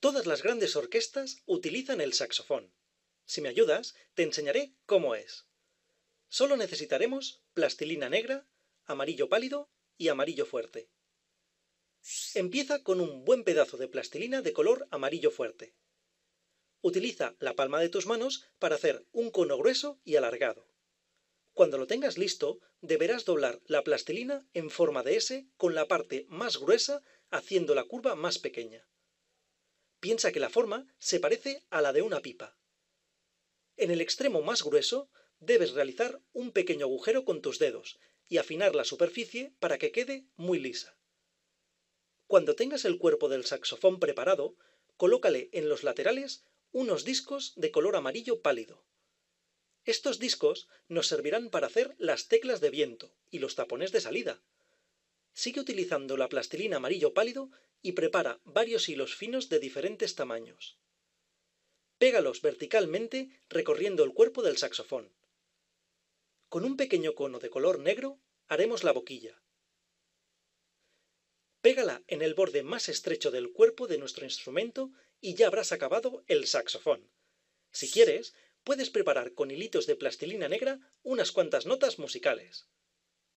Todas las grandes orquestas utilizan el saxofón. Si me ayudas, te enseñaré cómo es. Solo necesitaremos plastilina negra, amarillo pálido y amarillo fuerte. Empieza con un buen pedazo de plastilina de color amarillo fuerte. Utiliza la palma de tus manos para hacer un cono grueso y alargado. Cuando lo tengas listo, deberás doblar la plastilina en forma de S con la parte más gruesa haciendo la curva más pequeña piensa que la forma se parece a la de una pipa. En el extremo más grueso debes realizar un pequeño agujero con tus dedos y afinar la superficie para que quede muy lisa. Cuando tengas el cuerpo del saxofón preparado, colócale en los laterales unos discos de color amarillo pálido. Estos discos nos servirán para hacer las teclas de viento y los tapones de salida, Sigue utilizando la plastilina amarillo pálido y prepara varios hilos finos de diferentes tamaños. Pégalos verticalmente recorriendo el cuerpo del saxofón. Con un pequeño cono de color negro haremos la boquilla. Pégala en el borde más estrecho del cuerpo de nuestro instrumento y ya habrás acabado el saxofón. Si quieres, puedes preparar con hilitos de plastilina negra unas cuantas notas musicales.